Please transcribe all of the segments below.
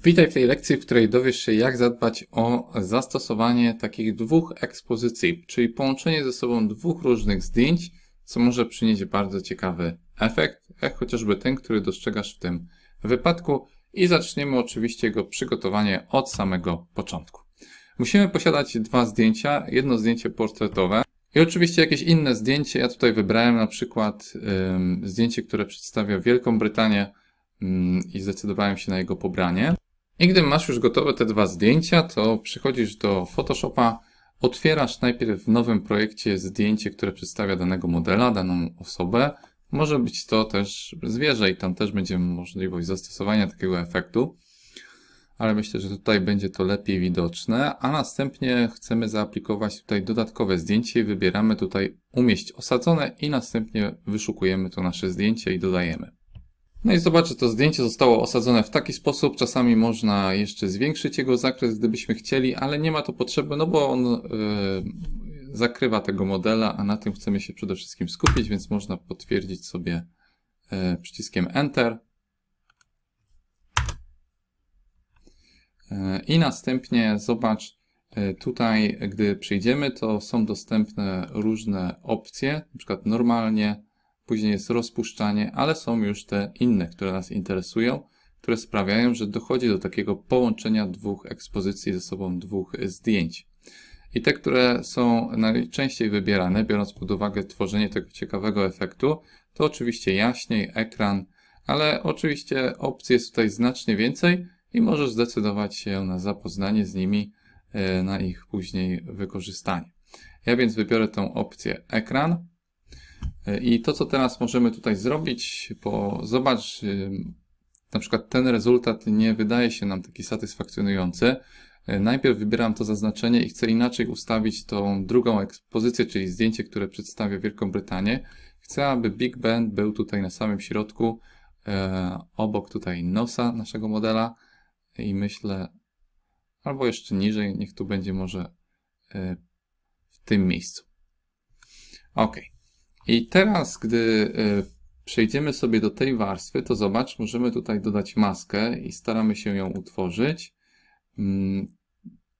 Witaj w tej lekcji, w której dowiesz się, jak zadbać o zastosowanie takich dwóch ekspozycji, czyli połączenie ze sobą dwóch różnych zdjęć, co może przynieść bardzo ciekawy efekt, jak chociażby ten, który dostrzegasz w tym wypadku. I zaczniemy oczywiście jego przygotowanie od samego początku. Musimy posiadać dwa zdjęcia, jedno zdjęcie portretowe i oczywiście jakieś inne zdjęcie. Ja tutaj wybrałem na przykład ym, zdjęcie, które przedstawia Wielką Brytanię, Mm, i zdecydowałem się na jego pobranie. I gdy masz już gotowe te dwa zdjęcia, to przychodzisz do Photoshopa, otwierasz najpierw w nowym projekcie zdjęcie, które przedstawia danego modela, daną osobę. Może być to też zwierzę i tam też będzie możliwość zastosowania takiego efektu, ale myślę, że tutaj będzie to lepiej widoczne, a następnie chcemy zaaplikować tutaj dodatkowe zdjęcie i wybieramy tutaj umieść osadzone i następnie wyszukujemy to nasze zdjęcie i dodajemy. No i zobaczę, to zdjęcie zostało osadzone w taki sposób. Czasami można jeszcze zwiększyć jego zakres, gdybyśmy chcieli, ale nie ma to potrzeby, no bo on yy, zakrywa tego modela, a na tym chcemy się przede wszystkim skupić, więc można potwierdzić sobie yy, przyciskiem Enter. Yy, I następnie zobacz, y, tutaj gdy przyjdziemy, to są dostępne różne opcje, na przykład normalnie, później jest rozpuszczanie, ale są już te inne, które nas interesują, które sprawiają, że dochodzi do takiego połączenia dwóch ekspozycji ze sobą dwóch zdjęć. I te, które są najczęściej wybierane, biorąc pod uwagę tworzenie tego ciekawego efektu, to oczywiście jaśniej, ekran, ale oczywiście opcji jest tutaj znacznie więcej i możesz zdecydować się na zapoznanie z nimi, e, na ich później wykorzystanie. Ja więc wybiorę tą opcję ekran i to, co teraz możemy tutaj zrobić, bo zobacz, y, na przykład ten rezultat nie wydaje się nam taki satysfakcjonujący. Y, najpierw wybieram to zaznaczenie i chcę inaczej ustawić tą drugą ekspozycję, czyli zdjęcie, które przedstawia Wielką Brytanię. Chcę, aby Big Ben był tutaj na samym środku, y, obok tutaj nosa naszego modela i myślę, albo jeszcze niżej, niech tu będzie może w tym miejscu. OK. I teraz, gdy e, przejdziemy sobie do tej warstwy, to zobacz, możemy tutaj dodać maskę i staramy się ją utworzyć. Mm,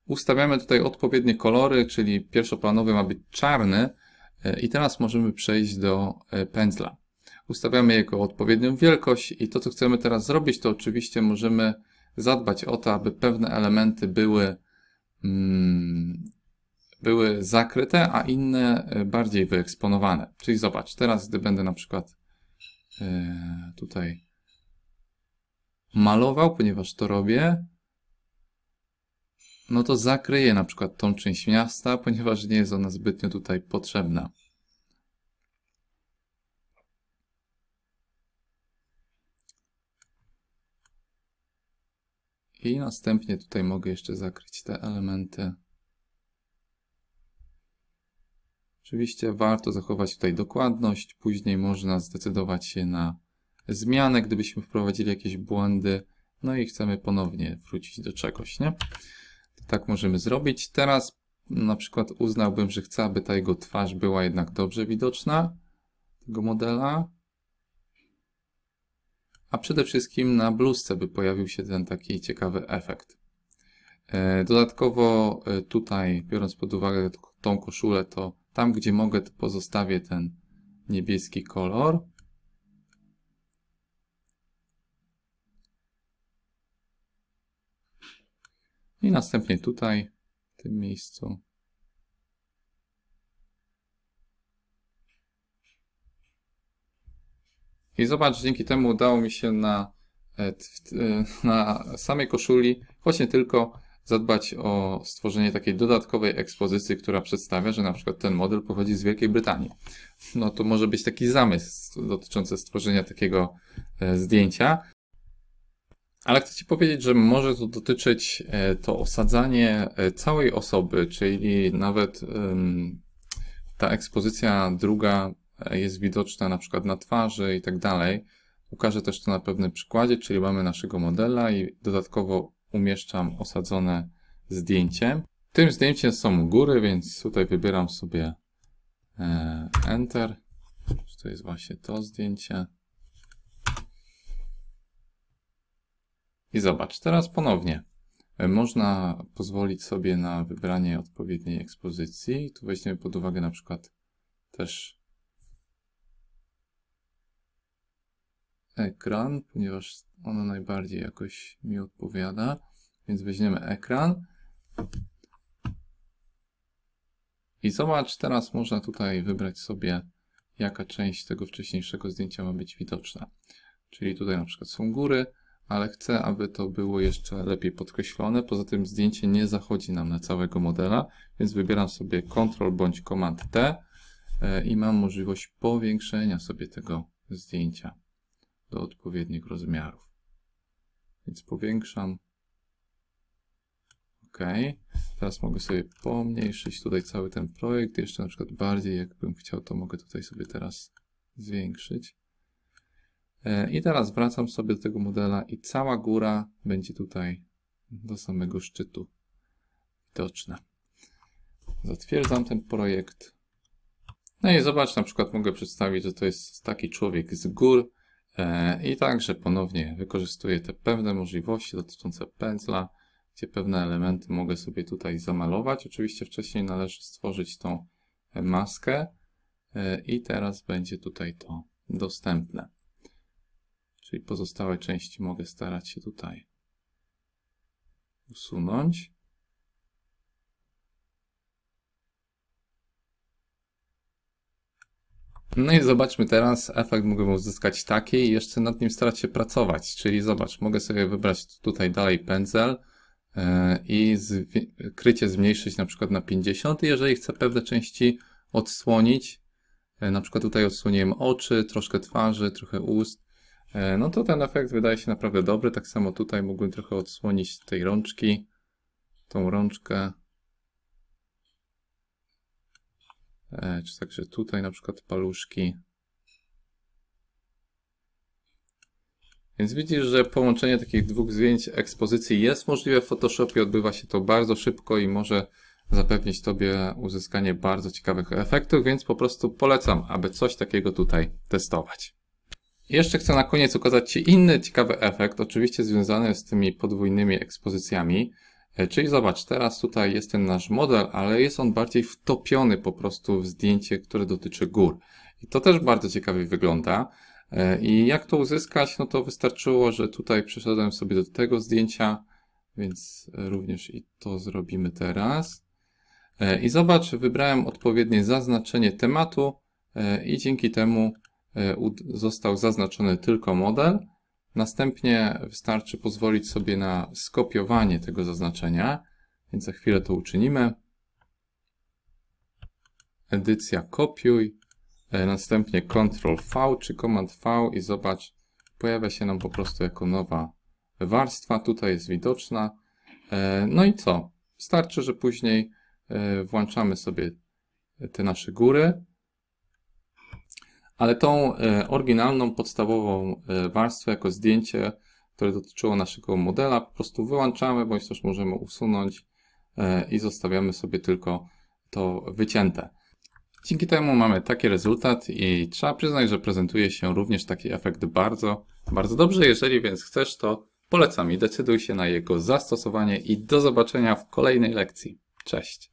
ustawiamy tutaj odpowiednie kolory, czyli pierwszoplanowy ma być czarny e, i teraz możemy przejść do e, pędzla. Ustawiamy jego odpowiednią wielkość i to, co chcemy teraz zrobić, to oczywiście możemy zadbać o to, aby pewne elementy były mm, były zakryte, a inne e, bardziej wyeksponowane. Czyli zobacz, teraz gdy będę na przykład e, tutaj malował, ponieważ to robię, no to zakryję na przykład tą część miasta, ponieważ nie jest ona zbytnio tutaj potrzebna. I następnie tutaj mogę jeszcze zakryć te elementy. Oczywiście warto zachować tutaj dokładność, później można zdecydować się na zmianę, gdybyśmy wprowadzili jakieś błędy, no i chcemy ponownie wrócić do czegoś, nie? To tak możemy zrobić. Teraz na przykład uznałbym, że chcę, aby ta jego twarz była jednak dobrze widoczna, tego modela. A przede wszystkim na bluzce by pojawił się ten taki ciekawy efekt. E, dodatkowo e, tutaj, biorąc pod uwagę tą koszulę, to tam, gdzie mogę, pozostawię ten niebieski kolor. I następnie tutaj, w tym miejscu. I zobacz, dzięki temu udało mi się na, e, e, na samej koszuli, choć nie tylko, zadbać o stworzenie takiej dodatkowej ekspozycji, która przedstawia, że na przykład ten model pochodzi z Wielkiej Brytanii. No to może być taki zamysł dotyczący stworzenia takiego e, zdjęcia. Ale chcę Ci powiedzieć, że może to dotyczyć e, to osadzanie e, całej osoby, czyli nawet ta ekspozycja druga jest widoczna na przykład na twarzy i tak dalej. Ukażę też to na pewnym przykładzie, czyli mamy naszego modela i dodatkowo umieszczam osadzone zdjęcie. Tym zdjęciem są góry, więc tutaj wybieram sobie e, Enter. To jest właśnie to zdjęcie. I zobacz, teraz ponownie. E, można pozwolić sobie na wybranie odpowiedniej ekspozycji. Tu weźmiemy pod uwagę na przykład też ekran, ponieważ ono najbardziej jakoś mi odpowiada. Więc weźmiemy ekran. I zobacz, teraz można tutaj wybrać sobie, jaka część tego wcześniejszego zdjęcia ma być widoczna. Czyli tutaj na przykład są góry, ale chcę, aby to było jeszcze lepiej podkreślone. Poza tym zdjęcie nie zachodzi nam na całego modela, więc wybieram sobie Ctrl bądź Command T e, i mam możliwość powiększenia sobie tego zdjęcia do odpowiednich rozmiarów. Więc powiększam. OK. Teraz mogę sobie pomniejszyć tutaj cały ten projekt. Jeszcze na przykład bardziej, jakbym chciał, to mogę tutaj sobie teraz zwiększyć. E, I teraz wracam sobie do tego modela i cała góra będzie tutaj do samego szczytu widoczna. Zatwierdzam ten projekt. No i zobacz, na przykład mogę przedstawić, że to jest taki człowiek z gór. E, I także ponownie wykorzystuję te pewne możliwości dotyczące pędzla, gdzie pewne elementy mogę sobie tutaj zamalować. Oczywiście wcześniej należy stworzyć tą maskę e, i teraz będzie tutaj to dostępne. Czyli pozostałe części mogę starać się tutaj usunąć. No i zobaczmy teraz, efekt mogę uzyskać taki i jeszcze nad nim starać się pracować, czyli zobacz, mogę sobie wybrać tutaj dalej pędzel e, i krycie zmniejszyć na przykład na 50 jeżeli chcę pewne części odsłonić, e, na przykład tutaj odsłoniłem oczy, troszkę twarzy, trochę ust, e, no to ten efekt wydaje się naprawdę dobry, tak samo tutaj mógłbym trochę odsłonić tej rączki, tą rączkę, E, czy także tutaj na przykład paluszki. Więc widzisz, że połączenie takich dwóch zdjęć ekspozycji jest możliwe w Photoshopie, odbywa się to bardzo szybko i może zapewnić Tobie uzyskanie bardzo ciekawych efektów, więc po prostu polecam, aby coś takiego tutaj testować. Jeszcze chcę na koniec ukazać Ci inny ciekawy efekt, oczywiście związany z tymi podwójnymi ekspozycjami. E, czyli zobacz, teraz tutaj jest ten nasz model, ale jest on bardziej wtopiony po prostu w zdjęcie, które dotyczy gór. I to też bardzo ciekawie wygląda. E, I jak to uzyskać? No to wystarczyło, że tutaj przeszedłem sobie do tego zdjęcia, więc również i to zrobimy teraz. E, I zobacz, wybrałem odpowiednie zaznaczenie tematu i dzięki temu został zaznaczony tylko model. Następnie wystarczy pozwolić sobie na skopiowanie tego zaznaczenia, więc za chwilę to uczynimy. Edycja kopiuj, e, następnie Ctrl V czy Command V i zobacz, pojawia się nam po prostu jako nowa warstwa, tutaj jest widoczna. E, no i co? Wystarczy, że później e, włączamy sobie te nasze góry, ale tą e, oryginalną, podstawową e, warstwę jako zdjęcie, które dotyczyło naszego modela, po prostu wyłączamy, bądź też możemy usunąć e, i zostawiamy sobie tylko to wycięte. Dzięki temu mamy taki rezultat i trzeba przyznać, że prezentuje się również taki efekt bardzo, bardzo dobrze. Jeżeli więc chcesz, to polecam i decyduj się na jego zastosowanie i do zobaczenia w kolejnej lekcji. Cześć!